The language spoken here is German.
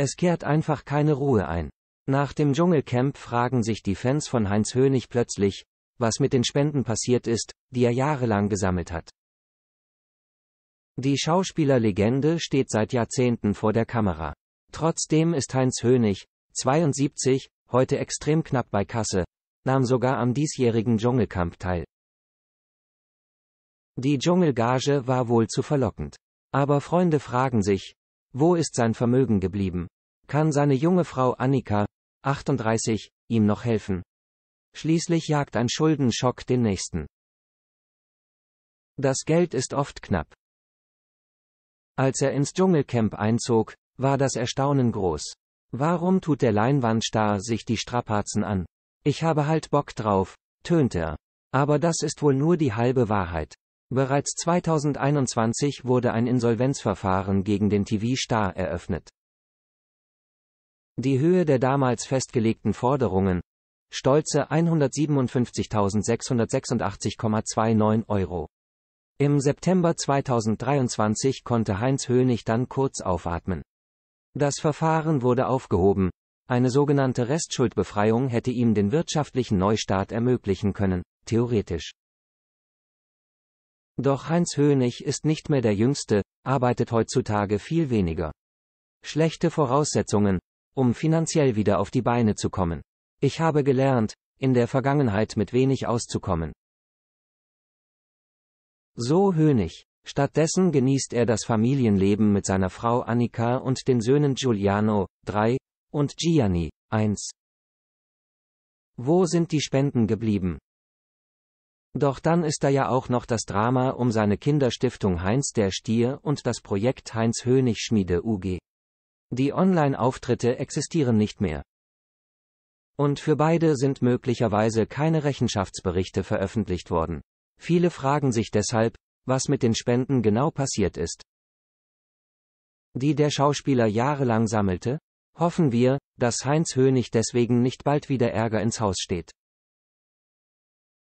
Es kehrt einfach keine Ruhe ein. Nach dem Dschungelcamp fragen sich die Fans von Heinz Hönig plötzlich, was mit den Spenden passiert ist, die er jahrelang gesammelt hat. Die Schauspielerlegende steht seit Jahrzehnten vor der Kamera. Trotzdem ist Heinz Hönig, 72, heute extrem knapp bei Kasse, nahm sogar am diesjährigen Dschungelcamp teil. Die Dschungelgage war wohl zu verlockend. Aber Freunde fragen sich, wo ist sein Vermögen geblieben? Kann seine junge Frau Annika, 38, ihm noch helfen? Schließlich jagt ein Schuldenschock den nächsten. Das Geld ist oft knapp. Als er ins Dschungelcamp einzog, war das Erstaunen groß. Warum tut der Leinwandstar sich die Strapazen an? Ich habe halt Bock drauf, tönt er. Aber das ist wohl nur die halbe Wahrheit. Bereits 2021 wurde ein Insolvenzverfahren gegen den TV-Star eröffnet. Die Höhe der damals festgelegten Forderungen stolze 157.686,29 Euro. Im September 2023 konnte Heinz Hönig dann kurz aufatmen. Das Verfahren wurde aufgehoben, eine sogenannte Restschuldbefreiung hätte ihm den wirtschaftlichen Neustart ermöglichen können, theoretisch. Doch Heinz Hönig ist nicht mehr der Jüngste, arbeitet heutzutage viel weniger. Schlechte Voraussetzungen, um finanziell wieder auf die Beine zu kommen. Ich habe gelernt, in der Vergangenheit mit wenig auszukommen. So Hönig. Stattdessen genießt er das Familienleben mit seiner Frau Annika und den Söhnen Giuliano, 3, und Gianni, 1. Wo sind die Spenden geblieben? Doch dann ist da ja auch noch das Drama um seine Kinderstiftung Heinz der Stier und das Projekt Heinz Hönig Schmiede UG. Die Online-Auftritte existieren nicht mehr. Und für beide sind möglicherweise keine Rechenschaftsberichte veröffentlicht worden. Viele fragen sich deshalb, was mit den Spenden genau passiert ist. Die der Schauspieler jahrelang sammelte, hoffen wir, dass Heinz Hönig deswegen nicht bald wieder Ärger ins Haus steht.